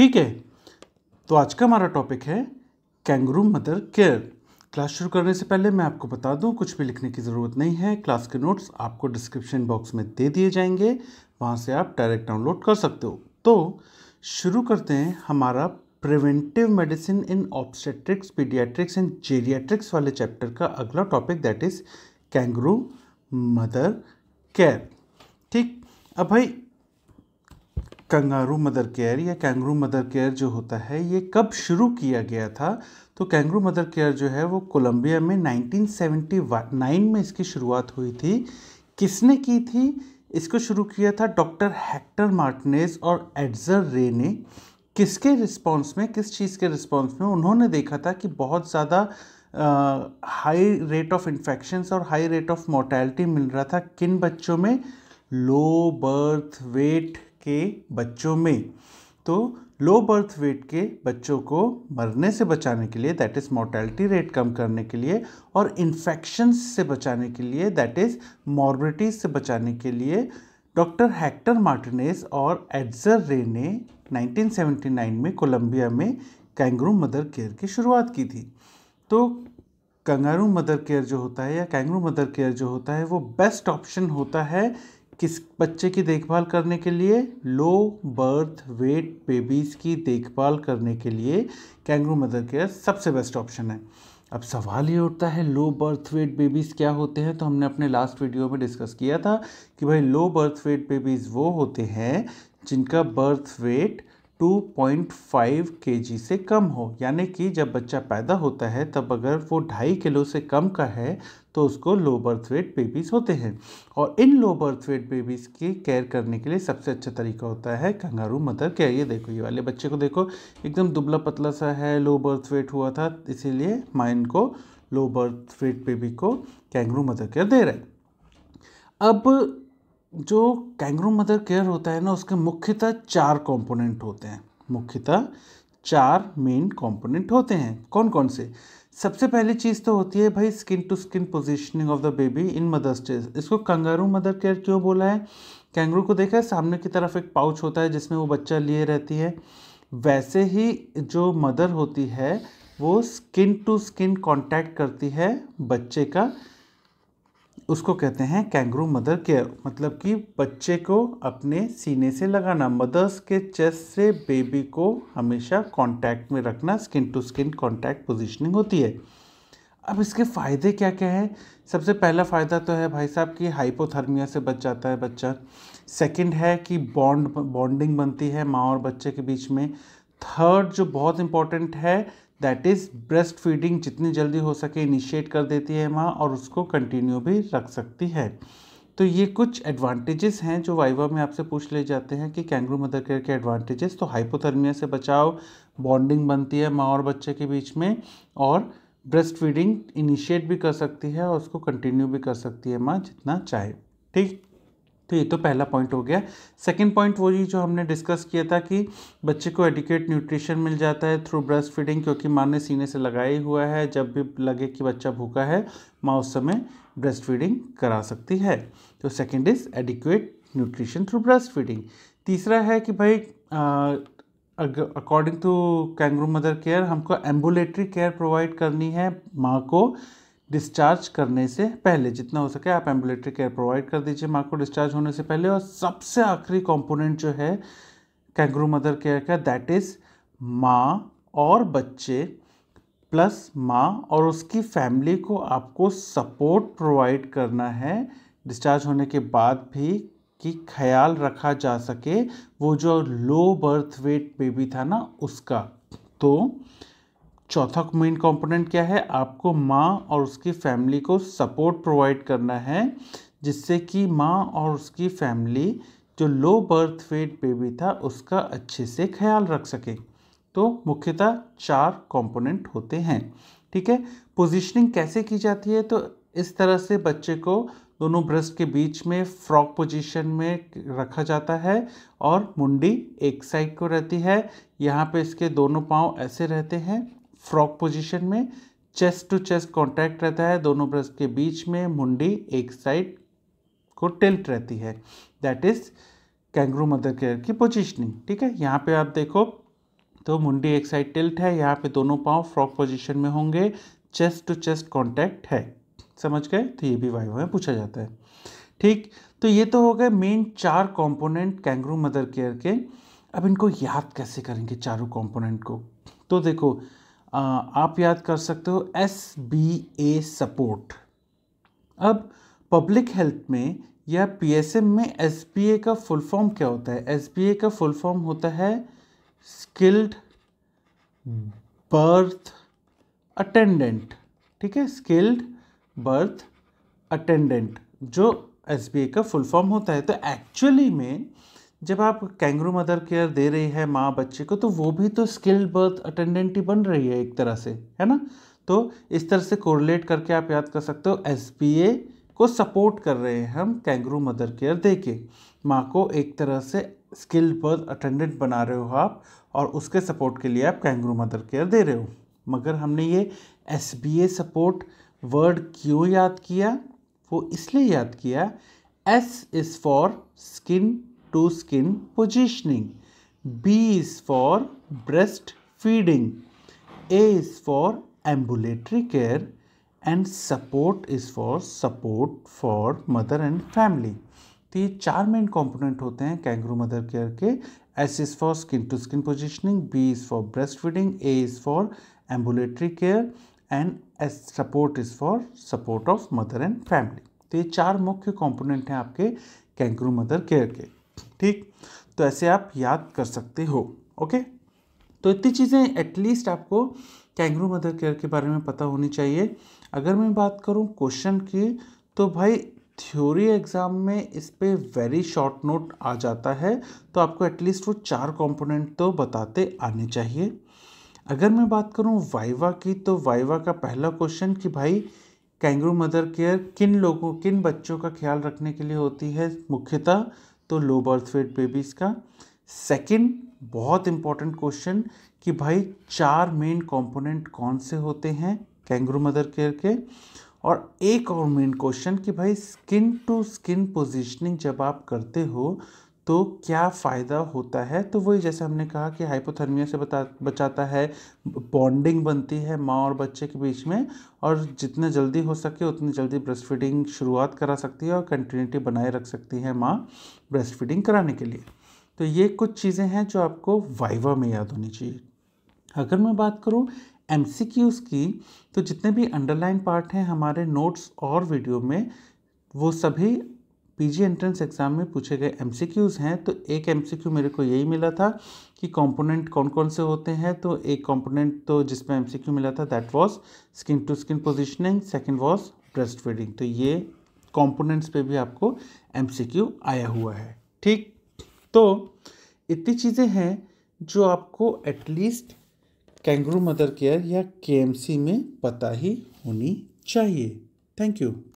ठीक है तो आज का हमारा टॉपिक है कैंगरू मदर केयर क्लास शुरू करने से पहले मैं आपको बता दूं कुछ भी लिखने की ज़रूरत नहीं है क्लास के नोट्स आपको डिस्क्रिप्शन बॉक्स में दे दिए जाएंगे वहाँ से आप डायरेक्ट डाउनलोड कर सकते हो तो शुरू करते हैं हमारा preventive medicine in obstetrics paediatrics and geriatrics वाले चैप्टर का अगला topic that is kangaroo mother care ठीक अब भाई कंगारू मदर केयर या कैंगरू मदर केयर जो होता है ये कब शुरू किया गया था तो कैंगरू मदर केयर जो है वो कोलंबिया में 1979 में इसकी शुरुआत हुई थी किसने की थी इसको शुरू किया था डॉक्टर हेक्टर मार्टिनेज और एडजर रे ने किसके रिस्पॉन्स में किस चीज़ के रिस्पॉन्स में उन्होंने देखा था कि बहुत ज़्यादा हाई रेट ऑफ इन्फेक्शंस और हाई रेट ऑफ मोर्टैलिटी मिल रहा था किन बच्चों में लो बर्थ वेट के बच्चों में तो लो बर्थ वेट के बच्चों को मरने से बचाने के लिए दैट इज़ मोर्टैलिटी रेट कम करने के लिए और इन्फेक्शन से बचाने के लिए दैट इज़ मॉर्बिटीज से बचाने के लिए डॉक्टर हैक्टर मार्टिनेस और एडजर रे ने 1979 में कोलंबिया में कैंगरू मदर केयर की शुरुआत की थी तो कंगारू मदर केयर जो होता है या कैंगरू मदर केयर जो होता है वो बेस्ट ऑप्शन होता है किस बच्चे की देखभाल करने के लिए लो बर्थ वेट बेबीज़ की देखभाल करने के लिए कैंगरू मदर केयर सबसे बेस्ट ऑप्शन है अब सवाल ये उठता है लो बर्थ वेट बेबीज़ क्या होते हैं तो हमने अपने लास्ट वीडियो में डिस्कस किया था कि भाई लो बर्थ वेट बेबीज़ वो होते हैं जिनका बर्थ वेट 2.5 केजी से कम हो यानी कि जब बच्चा पैदा होता है तब अगर वो ढाई किलो से कम का है तो उसको लो बर्थ वेट बेबीज़ होते हैं और इन लो बर्थ वेट बेबीज़ की केयर करने के लिए सबसे अच्छा तरीका होता है कंगारू मदर केयर ये देखो ये वाले बच्चे को देखो एकदम दुबला पतला सा है लो बर्थ वेट हुआ था इसीलिए माइंड को लो बर्थ वेट बेबी को कैंगरू मदर केयर दे रहे अब जो कैंगरू मदर केयर होता है ना उसके मुख्यतः चार कंपोनेंट होते हैं मुख्यतः चार मेन कंपोनेंट होते हैं कौन कौन से सबसे पहली चीज़ तो होती है भाई skin to skin positioning of the baby in mother stage इसको कंगारू मदर केयर क्यों बोला है कैंगरू को देखा है सामने की तरफ एक पाउच होता है जिसमें वो बच्चा लिए रहती है वैसे ही जो मदर होती है वो स्किन टू स्किन कॉन्टैक्ट करती है बच्चे का उसको कहते हैं कैंगरू मदर केयर मतलब कि बच्चे को अपने सीने से लगाना मदर्स के चेस्ट से बेबी को हमेशा कांटेक्ट में रखना skin to skin contact positioning होती है अब इसके फ़ायदे क्या क्या हैं सबसे पहला फ़ायदा तो है भाई साहब कि हाइपोथर्मिया से बच जाता है बच्चा सेकंड है कि बॉन्ड bond, बॉन्डिंग बनती है माँ और बच्चे के बीच में थर्ड जो बहुत इम्पॉर्टेंट है दैट इज़ ब्रेस्ट फीडिंग जितनी जल्दी हो सके इनिशिएट कर देती है माँ और उसको कंटिन्यू भी रख सकती है तो ये कुछ एडवांटेजेस हैं जो वाइवा में आपसे पूछ ले जाते हैं कि कैंगरू मदर केयर के एडवांटेजेस तो हाइपोथर्मिया से बचाव बॉन्डिंग बनती है माँ और बच्चे के बीच में और ब्रेस्ट फीडिंग इनिशिएट भी कर सकती है और उसको कंटिन्यू भी कर सकती है माँ जितना चाहे ठीक तो ये तो पहला पॉइंट हो गया सेकेंड पॉइंट वही जो हमने डिस्कस किया था कि बच्चे को एडिकेट न्यूट्रिशन मिल जाता है थ्रू ब्रेस्ट फीडिंग क्योंकि माँ ने सीने से लगाया हुआ है जब भी लगे कि बच्चा भूखा है माँ उस समय ब्रेस्ट फीडिंग करा सकती है तो second is adequate nutrition through breast feeding तीसरा है कि भाई according to kangaroo mother care हमको एम्बुलेटरी केयर प्रोवाइड करनी है माँ को डिस्चार्ज करने से पहले जितना हो सके आप एम्बुलेटरी केयर प्रोवाइड कर दीजिए माँ को डिस्चार्ज होने से पहले और सबसे आखिरी कंपोनेंट जो है कैंगरू मदर केयर का दैट इज़ माँ और बच्चे प्लस माँ और उसकी फैमिली को आपको सपोर्ट प्रोवाइड करना है डिस्चार्ज होने के बाद भी कि ख्याल रखा जा सके वो जो लो बर्थ वेट बेबी था ना उसका तो चौथा मेन कंपोनेंट क्या है आपको माँ और उसकी फैमिली को सपोर्ट प्रोवाइड करना है जिससे कि माँ और उसकी फैमिली जो लो बर्थ वेट बेबी था उसका अच्छे से ख्याल रख सके तो मुख्यतः चार कंपोनेंट होते हैं ठीक है पोजीशनिंग कैसे की जाती है तो इस तरह से बच्चे को दोनों ब्रेस्ट के बीच में फ्रॉक पोजीशन में रखा जाता है और मुंडी एक साइड को रहती है यहाँ पे इसके दोनों पाँव ऐसे रहते हैं फ्रॉक पोजीशन में चेस्ट टू चेस्ट कांटेक्ट रहता है दोनों ब्रेस्ट के बीच में मुंडी एक साइड को टिल्ट रहती है that is kangaroo mother care की पोजिशनिंग ठीक है यहाँ पे आप देखो तो मुंडी एक साइड टिल्ट है यहाँ पे दोनों पाँव फ्रॉक पोजीशन में होंगे चेस्ट टू चेस्ट कॉन्टैक्ट है समझ गए तो ये भी वाइवा में पूछा जाता है ठीक तो ये तो हो गए मेन चार कंपोनेंट कैंगरू मदर केयर के अब इनको याद कैसे करेंगे चारों कंपोनेंट को तो देखो आप याद कर सकते हो एस बी ए सपोर्ट अब पब्लिक हेल्थ में या पी एस एम में एस बी ए का फुल फॉर्म क्या होता है एस बी ए का फुल फॉर्म होता है स्किल्ड बर्थ अटेंडेंट ठीक है स्किल्ड बर्थ अटेंडेंट जो एस बी ए का फुल फॉर्म होता है तो एक्चुअली में जब आप कैंगरू मदर केयर दे रही है माँ बच्चे को तो वो भी तो स्किल्ड बर्थ अटेंडेंट ही बन रही है एक तरह से है ना तो इस तरह से कोरिलेट करके आप याद कर सकते हो एस को सपोर्ट कर रहे हैं हम कैंगरू मदर केयर दे के माँ को एक तरह से स्किल्ड बर्थ अटेंडेंट बना रहे हो आप और उसके सपोर्ट के लिए आप कैंगरू मदर केयर दे रहे हो मगर हमने ये एस सपोर्ट वर्ड क्यों याद किया वो इसलिए याद किया S is for skin to skin positioning B is for breast feeding A is for ambulatory care and support is for support for mother and family तो ये चार मेन कॉम्पोनेंट होते हैं कैंगरू मदर केयर के S is for skin to skin positioning B is for breast feeding A is for ambulatory care and S support is for support of mother and family तो ये चार मुख्य component हैं आपके kangaroo mother care के ठीक तो ऐसे आप याद कर सकते हो ओके तो इतनी चीज़ें एटलीस्ट आपको कैंगरू मदर केयर के बारे में पता होनी चाहिए अगर मैं बात करूँ क्वेश्चन की तो भाई थ्योरी एग्ज़ाम में इस पर वेरी शॉर्ट नोट आ जाता है तो आपको एटलीस्ट वो चार कंपोनेंट तो बताते आने चाहिए अगर मैं बात करूँ वाइवा की तो वाइवा का पहला क्वेश्चन कि भाई कैंगरू मदर केयर किन लोगों किन बच्चों का ख्याल रखने के लिए होती है मुख्यतः तो लो बर्थ वेट बेबीज़ का सेकंड बहुत इंपॉर्टेंट क्वेश्चन कि भाई चार मेन कंपोनेंट कौन से होते हैं कैंगरू मदर केयर के और एक और मेन क्वेश्चन कि भाई स्किन टू स्किन पोजीशनिंग जब आप करते हो तो क्या फ़ायदा होता है तो वही जैसे हमने कहा कि हाइपोथर्मिया से बता बचाता है बॉन्डिंग बनती है माँ और बच्चे के बीच में और जितने जल्दी हो सके उतनी जल्दी ब्रेस्ट फीडिंग शुरुआत करा सकती है और कंटिन्यूटी बनाए रख सकती है माँ ब्रेस्ट फीडिंग कराने के लिए तो ये कुछ चीज़ें हैं जो आपको वाइवा में याद होनी चाहिए अगर मैं बात करूँ एम की तो जितने भी अंडरलाइन पार्ट हैं हमारे नोट्स और वीडियो में वो सभी पीजी एंट्रेंस एग्ज़ाम में पूछे गए एमसीक्यूज़ हैं तो एक एमसीक्यू मेरे को यही मिला था कि कंपोनेंट कौन कौन से होते हैं तो एक कंपोनेंट तो जिसमें एमसीक्यू मिला था that was skin to skin positioning second was breast feeding तो ये कंपोनेंट्स पे भी आपको एमसीक्यू आया हुआ है ठीक तो इतनी चीज़ें हैं जो आपको एटलीस्ट कैंगरू मदर केयर या के में पता ही होनी चाहिए थैंक यू